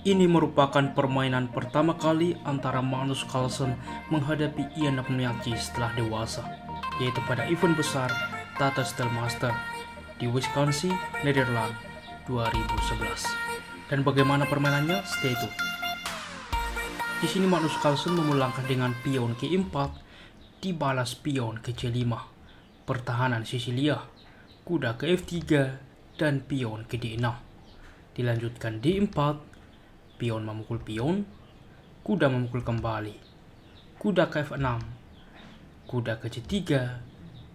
Ini merupakan permainan pertama kali antara Magnus Carlsen menghadapi Ian Nagnalchi setelah dewasa, yaitu pada event besar Tata Steel Master di Wisconsin, Netherlands 2011. Dan bagaimana permainannya? Stay tuned. Di sini Magnus Carlsen memulangkan dengan pion ke 4 dibalas pion ke C5, pertahanan Sicilia, kuda ke F3 dan pion ke D6. Dilanjutkan D4 Pion memukul pion, kuda memukul kembali, kuda ke F6, kuda ke C3,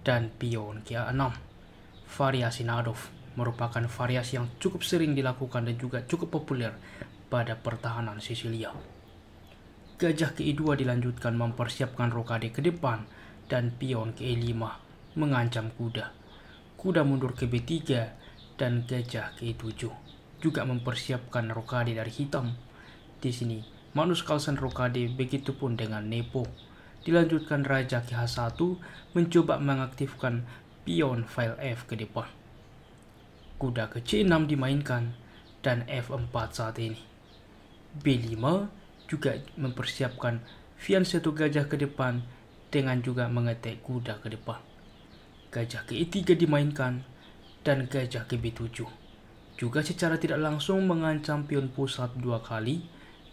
dan pion ke A6. Variasi Nadov merupakan variasi yang cukup sering dilakukan dan juga cukup populer pada pertahanan Sicilia. Gajah ke E2 dilanjutkan mempersiapkan rokade ke depan dan pion ke E5 mengancam kuda. Kuda mundur ke B3 dan gajah ke E7 juga mempersiapkan Rokade dari hitam. Di sini, manus Carlsen Rokade begitu pun dengan Nepo. Dilanjutkan Raja KH1 mencoba mengaktifkan pion file F ke depan. Kuda ke C6 dimainkan dan F4 saat ini. B5 juga mempersiapkan Fian satu gajah ke depan dengan juga mengetek kuda ke depan. Gajah ke E3 dimainkan dan gajah ke B7 juga secara tidak langsung mengancam pion pusat dua kali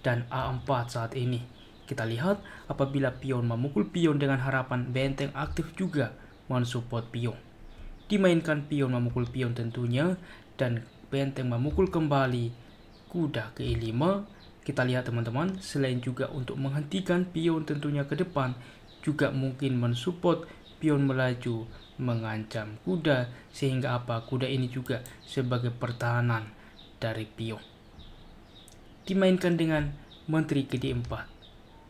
dan A4 saat ini. Kita lihat apabila pion memukul pion dengan harapan benteng aktif juga mensupport pion. Dimainkan pion memukul pion tentunya dan benteng memukul kembali kuda ke E5. Kita lihat teman-teman, selain juga untuk menghentikan pion tentunya ke depan, juga mungkin mensupport pion melaju mengancam kuda sehingga apa kuda ini juga sebagai pertahanan dari pion. Dimainkan dengan menteri ke 4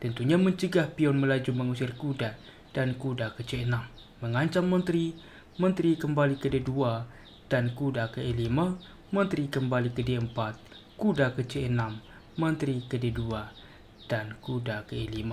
tentunya mencegah pion melaju mengusir kuda dan kuda ke C6, mengancam menteri, menteri kembali ke D2 dan kuda ke E5, menteri kembali ke D4, kuda ke C6, menteri ke D2 dan kuda ke E5.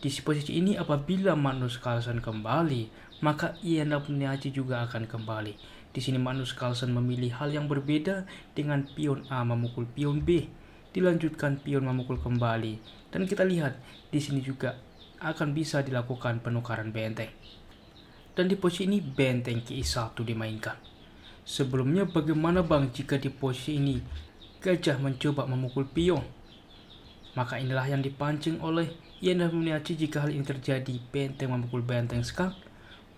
Di posisi ini apabila Magnus Carlsen kembali maka Ian dan Niachi juga akan kembali. Di sini manus Carlsen memilih hal yang berbeda dengan pion A memukul pion B. Dilanjutkan pion memukul kembali. Dan kita lihat di sini juga akan bisa dilakukan penukaran benteng. Dan di posisi ini benteng ke 1 dimainkan. Sebelumnya bagaimana bang jika di posisi ini gajah mencoba memukul pion? Maka inilah yang dipancing oleh Ian dan Muniachi jika hal ini terjadi benteng memukul benteng sekarang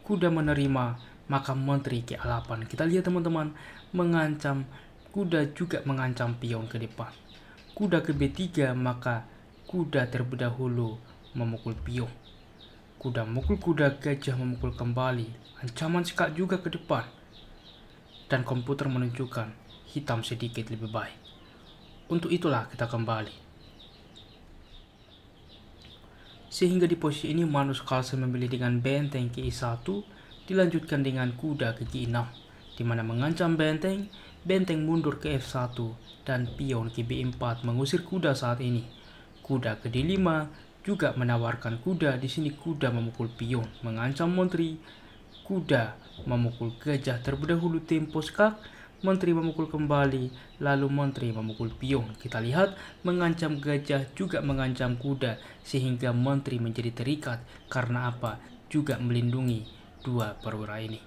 kuda menerima, maka menteri ke-8. Kita lihat teman-teman, mengancam kuda juga mengancam pion ke depan. Kuda ke B3, maka kuda terlebih dahulu memukul pion. Kuda memukul kuda, gajah memukul kembali. Ancaman sekat juga ke depan. Dan komputer menunjukkan hitam sedikit lebih baik. Untuk itulah kita kembali Sehingga di posisi ini manus Carlsen memilih dengan benteng ke 1 dilanjutkan dengan kuda ke G6, di mana mengancam benteng, benteng mundur ke F1, dan pion ke B4 mengusir kuda saat ini. Kuda ke D5 juga menawarkan kuda, di sini kuda memukul pion, mengancam Montri, kuda memukul gajah terlebih dahulu tempo skak, Menteri memukul kembali, lalu Menteri memukul piung. Kita lihat, mengancam gajah juga mengancam kuda, sehingga Menteri menjadi terikat karena apa? Juga melindungi dua perwira ini.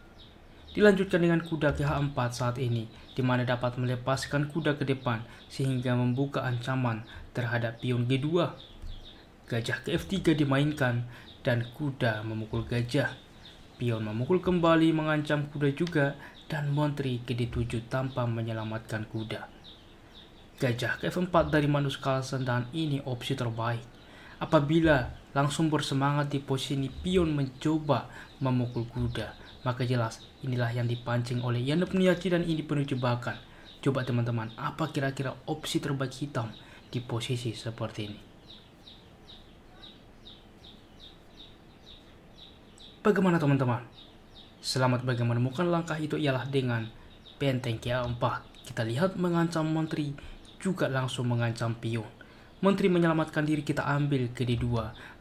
Dilanjutkan dengan kuda GH4 saat ini, di mana dapat melepaskan kuda ke depan sehingga membuka ancaman terhadap pion G2. Gajah ke F3 dimainkan dan kuda memukul gajah. Pion memukul kembali mengancam kuda juga dan Montri ke D7 tanpa menyelamatkan kuda. Gajah ke F4 dari Manus Carlsen dan ini opsi terbaik. Apabila langsung bersemangat di posisi pion mencoba memukul kuda, maka jelas inilah yang dipancing oleh Yana Puniachi dan ini penuh jebakan. Coba teman-teman, apa kira-kira opsi terbaik hitam di posisi seperti ini? Bagaimana teman-teman? Selamat bagi menemukan langkah itu ialah dengan benteng KA4. Kita lihat mengancam menteri juga langsung mengancam pion. Menteri menyelamatkan diri kita ambil ke D2,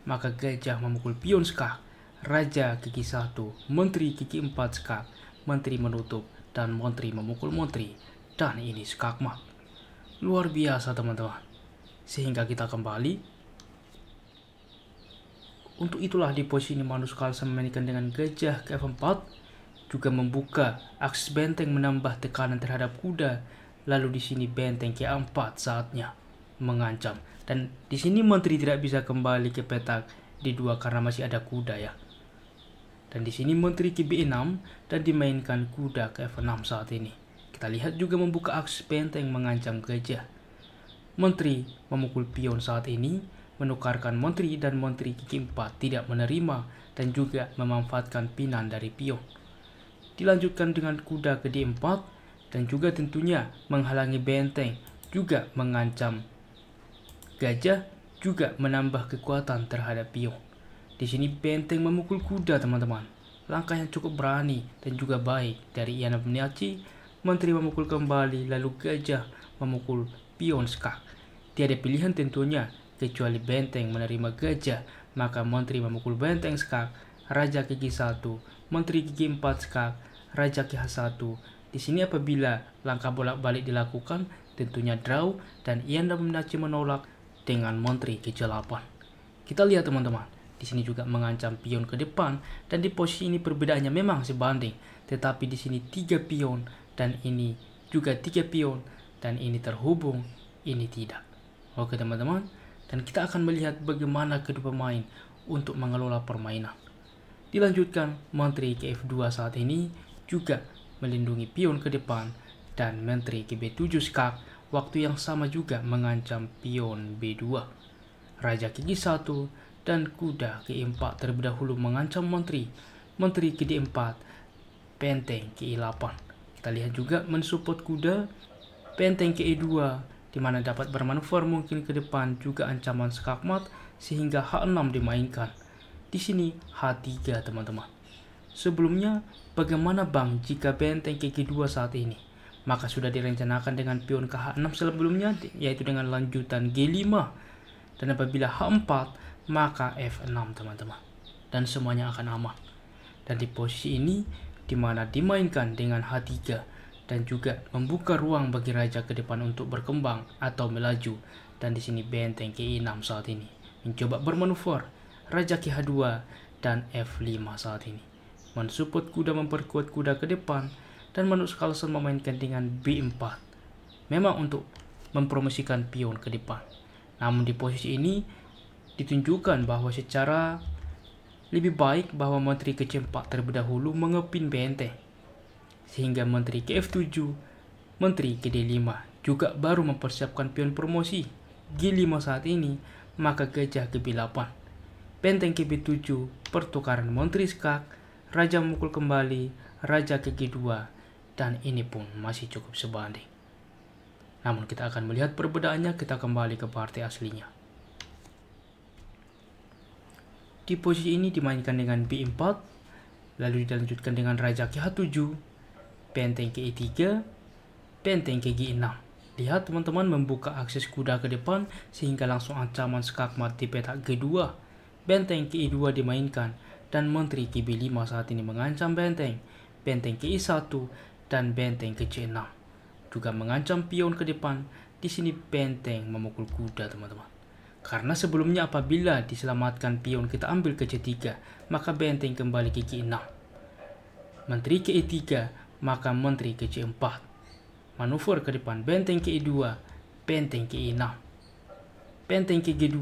maka gajah memukul pion skak. Raja kiki 1, menteri kiki 4 skak, menteri menutup, dan menteri memukul menteri. Dan ini skakmat. Luar biasa teman-teman. Sehingga kita kembali untuk itulah di posisi manusia Carlsen memainkan dengan gajah ke F4, juga membuka akses benteng menambah tekanan terhadap kuda, lalu di sini benteng ke a 4 saatnya mengancam. Dan di sini menteri tidak bisa kembali ke petak di dua karena masih ada kuda ya. Dan di sini menteri ke B6 dan dimainkan kuda ke F6 saat ini. Kita lihat juga membuka akses benteng mengancam gajah. Menteri memukul pion saat ini menukarkan menteri dan menteri kiki empat tidak menerima dan juga memanfaatkan pinan dari pion Dilanjutkan dengan kuda ke D4 dan juga tentunya menghalangi benteng, juga mengancam gajah, juga menambah kekuatan terhadap pion Di sini benteng memukul kuda teman-teman. Langkah yang cukup berani dan juga baik dari Iana Buniaci, menteri memukul kembali lalu gajah memukul pion skak. Tiada pilihan tentunya kecuali benteng menerima gajah, maka menteri memukul benteng skak, raja kaki satu, menteri kaki empat skak, raja kiha satu. Di sini apabila langkah bolak-balik dilakukan, tentunya draw dan Ian dan Mendaci menolak dengan menteri ke 8. Kita lihat teman-teman, di sini juga mengancam pion ke depan dan di posisi ini perbedaannya memang sebanding, tetapi di sini tiga pion dan ini juga tiga pion dan ini terhubung, ini tidak. Oke teman-teman, dan kita akan melihat bagaimana kedua pemain untuk mengelola permainan. Dilanjutkan, Menteri KF2 saat ini juga melindungi pion ke depan dan Menteri KB7 skak waktu yang sama juga mengancam pion B2. Raja kg 1 dan kuda ke 4 terlebih dahulu mengancam Menteri, Menteri ke 4 Penteng ke 8 Kita lihat juga mensupport kuda, Penteng ke 2 di mana dapat bermanuver mungkin ke depan juga ancaman skakmat sehingga H6 dimainkan. Di sini H3 teman-teman. Sebelumnya, bagaimana bang jika benteng kg2 saat ini? Maka sudah direncanakan dengan pion ke H6 sebelumnya yaitu dengan lanjutan G5. Dan apabila H4, maka F6 teman-teman. Dan semuanya akan aman. Dan di posisi ini, dimana dimainkan dengan H3 dan juga membuka ruang bagi raja ke depan untuk berkembang atau melaju. Dan di sini benteng Ki6 saat ini mencoba bermanuver raja Ki2 dan F5 saat ini. Mensupport kuda memperkuat kuda ke depan dan Manus Carlson memainkan dengan B4. Memang untuk mempromosikan pion ke depan. Namun di posisi ini ditunjukkan bahwa secara lebih baik bahwa menteri ke 4 terlebih dahulu mengepin benteng sehingga Menteri kf 7 Menteri kd 5 juga baru mempersiapkan pion promosi G5 saat ini, maka gajah ke 8 benteng kb 7 pertukaran Menteri skak, Raja mukul kembali, Raja ke 2 dan ini pun masih cukup sebanding. Namun kita akan melihat perbedaannya kita kembali ke partai aslinya. Di posisi ini dimainkan dengan B4, lalu dilanjutkan dengan Raja kh 7 benteng ke E3, benteng ke G6. Lihat teman-teman membuka akses kuda ke depan sehingga langsung ancaman skakmat di petak G2. Benteng ke E2 dimainkan dan menteri ke B5 saat ini mengancam benteng, benteng ke E1 dan benteng ke C6. Juga mengancam pion ke depan, di sini benteng memukul kuda teman-teman. Karena sebelumnya apabila diselamatkan pion kita ambil ke C3, maka benteng kembali ke G6. Menteri ke E3 maka menteri ke C4, manuver ke depan benteng ke E2, benteng ke E6, benteng ke G2,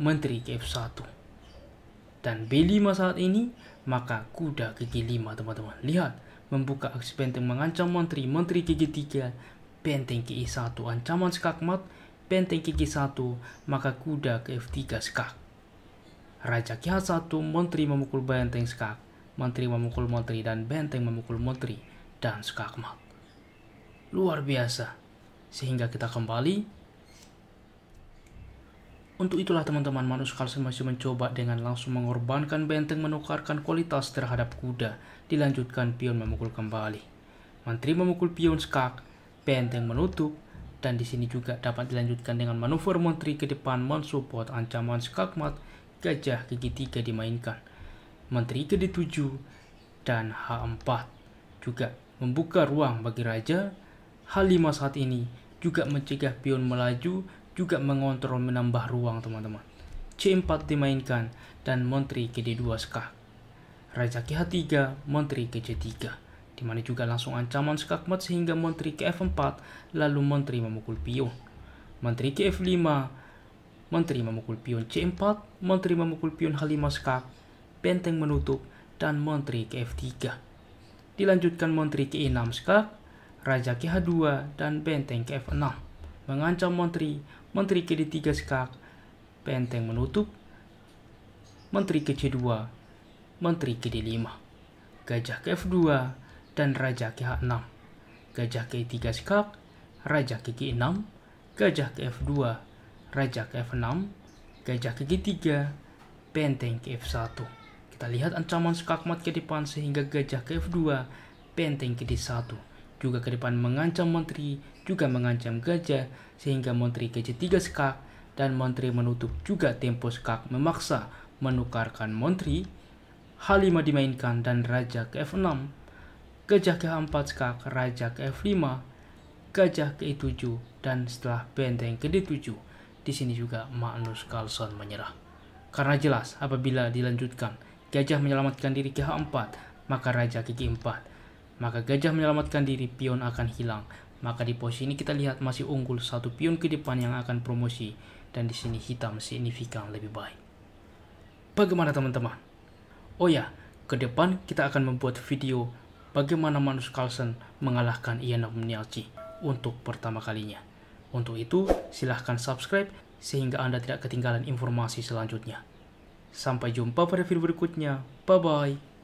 menteri ke F1. Dan B5 saat ini, maka kuda ke G5 teman-teman. Lihat, membuka aksi benteng mengancam menteri, menteri ke G3, benteng ke E1 ancaman skakmat, benteng ke G1, maka kuda ke F3 skak. Raja ke h 1 menteri memukul benteng skak, menteri memukul menteri dan benteng memukul menteri dan skakmat, Luar biasa. Sehingga kita kembali. Untuk itulah teman-teman, Manus Carlsen masih mencoba dengan langsung mengorbankan benteng menukarkan kualitas terhadap kuda. Dilanjutkan pion memukul kembali. Menteri memukul pion skak, benteng menutup, dan di sini juga dapat dilanjutkan dengan manuver Menteri ke depan mensupport ancaman skakmat gajah gigi 3 dimainkan. Menteri ke D7 dan H4 juga membuka ruang bagi raja. Hal lima saat ini juga mencegah pion melaju, juga mengontrol menambah ruang teman-teman. C4 dimainkan dan menteri ke D2 skak. Raja ke H3, menteri ke C3. dimana juga langsung ancaman skakmat sehingga menteri ke F4, lalu menteri memukul pion. Menteri ke F5, menteri memukul pion C4, menteri memukul pion H5 skak, benteng menutup, dan menteri ke F3 dilanjutkan menteri ke 6 skak, Raja ke H2, dan benteng ke F6. Mengancam menteri, Menteri ke D3 skak, benteng menutup, Menteri ke C2, Menteri ke D5, Gajah ke F2, dan Raja ke H6. Gajah ke 3 skak, Raja ke 6 Gajah ke F2, Raja ke F6, Gajah ke G3, benteng ke F1. Kita lihat ancaman skakmat ke depan sehingga gajah ke F2, benteng ke D1. Juga ke depan mengancam menteri, juga mengancam gajah, sehingga menteri ke C3 skak, dan menteri menutup juga tempo skak memaksa menukarkan menteri. H5 dimainkan dan raja ke F6, gajah ke H4 skak, raja ke F5, gajah ke E7, dan setelah benteng ke D7 di sini juga Magnus Carlsen menyerah. Karena jelas apabila dilanjutkan Gajah menyelamatkan diri ke 4 maka raja ke 4 Maka gajah menyelamatkan diri, pion akan hilang. Maka di posisi ini kita lihat masih unggul satu pion ke depan yang akan promosi. Dan di sini hitam signifikan lebih baik. Bagaimana teman-teman? Oh ya, ke depan kita akan membuat video bagaimana Magnus Carlsen mengalahkan Ian Omniachi untuk pertama kalinya. Untuk itu, silahkan subscribe sehingga Anda tidak ketinggalan informasi selanjutnya. Sampai jumpa pada video berikutnya. Bye-bye.